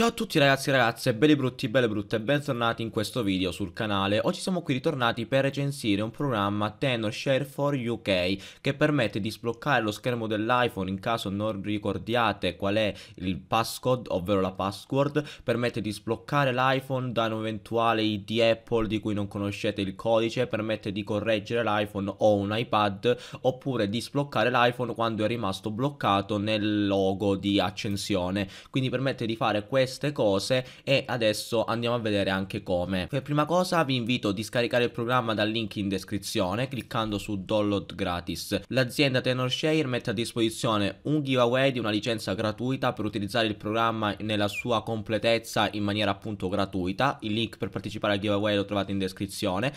Ciao a tutti ragazzi e ragazze, belli brutti, belle brutte e bentornati in questo video sul canale. Oggi siamo qui ritornati per recensire un programma Tenorshare for UK che permette di sbloccare lo schermo dell'iPhone in caso non ricordiate qual è il passcode, ovvero la password, permette di sbloccare l'iPhone da un eventuale ID Apple di cui non conoscete il codice, permette di correggere l'iPhone o un iPad oppure di sbloccare l'iPhone quando è rimasto bloccato nel logo di accensione. Quindi permette di fare questo queste cose e adesso andiamo a vedere anche come. Per prima cosa vi invito a scaricare il programma dal link in descrizione cliccando su download gratis. L'azienda TenorShare mette a disposizione un giveaway di una licenza gratuita per utilizzare il programma nella sua completezza in maniera appunto gratuita. Il link per partecipare al giveaway lo trovate in descrizione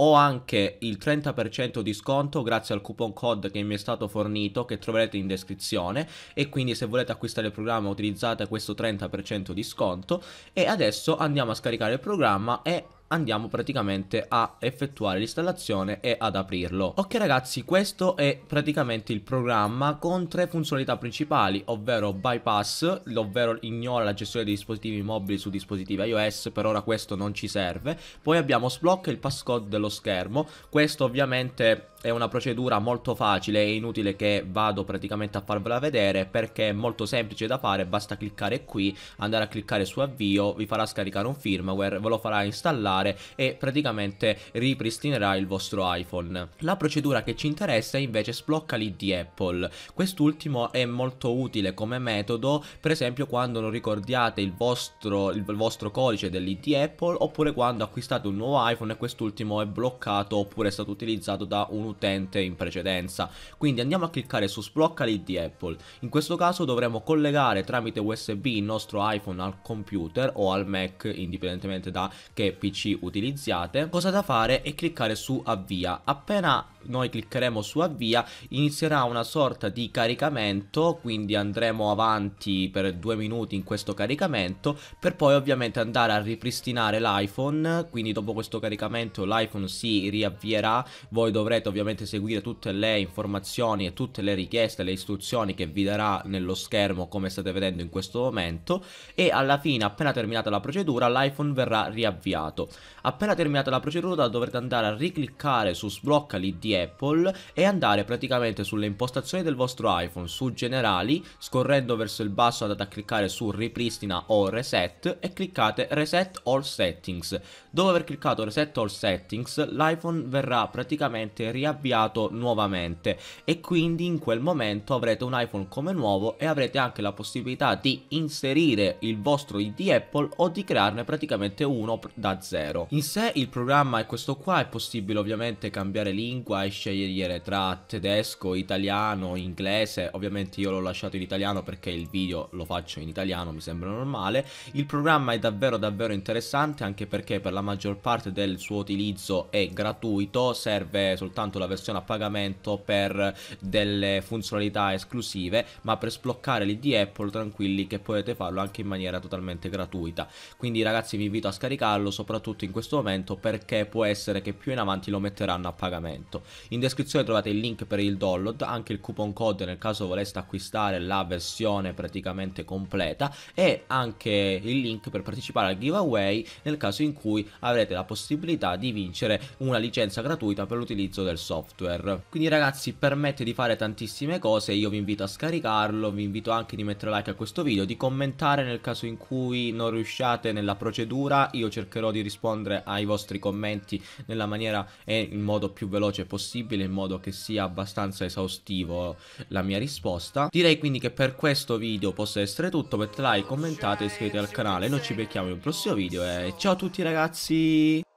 ho anche il 30% di sconto grazie al coupon code che mi è stato fornito che troverete in descrizione e quindi se volete acquistare il programma utilizzate questo 30% di sconto e adesso andiamo a scaricare il programma e andiamo praticamente a effettuare l'installazione e ad aprirlo ok ragazzi questo è praticamente il programma con tre funzionalità principali ovvero bypass ovvero ignora la gestione dei dispositivi mobili su dispositivi iOS per ora questo non ci serve poi abbiamo sblocca il passcode dello schermo questo ovviamente è una procedura molto facile, è inutile che vado praticamente a farvela vedere perché è molto semplice da fare, basta cliccare qui, andare a cliccare su avvio, vi farà scaricare un firmware, ve lo farà installare e praticamente ripristinerà il vostro iPhone. La procedura che ci interessa invece sblocca l'ID Apple, quest'ultimo è molto utile come metodo per esempio quando non ricordiate il vostro, il vostro codice dell'ID Apple oppure quando acquistate un nuovo iPhone e quest'ultimo è bloccato oppure è stato utilizzato da un utente in precedenza. Quindi andiamo a cliccare su sblocca l'id di Apple. In questo caso dovremo collegare tramite USB il nostro iPhone al computer o al Mac, indipendentemente da che PC utilizziate. Cosa da fare è cliccare su avvia. Appena noi cliccheremo su avvia inizierà una sorta di caricamento, quindi andremo avanti per due minuti in questo caricamento per poi ovviamente andare a ripristinare l'iPhone, quindi dopo questo caricamento l'iPhone si riavvierà, voi dovrete ovviamente ovviamente seguire tutte le informazioni e tutte le richieste, le istruzioni che vi darà nello schermo come state vedendo in questo momento e alla fine appena terminata la procedura l'iPhone verrà riavviato. Appena terminata la procedura dovrete andare a ricliccare su sblocca lì di Apple e andare praticamente sulle impostazioni del vostro iPhone, su generali, scorrendo verso il basso andate a cliccare su ripristina o reset e cliccate reset all settings. Dopo aver cliccato reset all settings l'iPhone verrà praticamente riavviato riavviato nuovamente e quindi in quel momento avrete un iPhone come nuovo e avrete anche la possibilità di inserire il vostro ID Apple o di crearne praticamente uno da zero. In sé il programma è questo qua, è possibile ovviamente cambiare lingua e scegliere tra tedesco, italiano, inglese, ovviamente io l'ho lasciato in italiano perché il video lo faccio in italiano, mi sembra normale. Il programma è davvero davvero interessante anche perché per la maggior parte del suo utilizzo è gratuito, serve soltanto la versione a pagamento per delle funzionalità esclusive, ma per sbloccare l'ID Apple tranquilli che potete farlo anche in maniera totalmente gratuita. Quindi ragazzi vi invito a scaricarlo soprattutto in questo momento perché può essere che più in avanti lo metteranno a pagamento. In descrizione trovate il link per il download, anche il coupon code nel caso voleste acquistare la versione praticamente completa e anche il link per partecipare al giveaway nel caso in cui avrete la possibilità di vincere una licenza gratuita per l'utilizzo del software software. Quindi ragazzi permette di fare tantissime cose, io vi invito a scaricarlo, vi invito anche di mettere like a questo video, di commentare nel caso in cui non riusciate nella procedura, io cercherò di rispondere ai vostri commenti nella maniera e in modo più veloce possibile, in modo che sia abbastanza esaustivo la mia risposta. Direi quindi che per questo video possa essere tutto, mettete like, commentate, iscrivetevi al canale, noi ci becchiamo in un prossimo video e ciao a tutti ragazzi!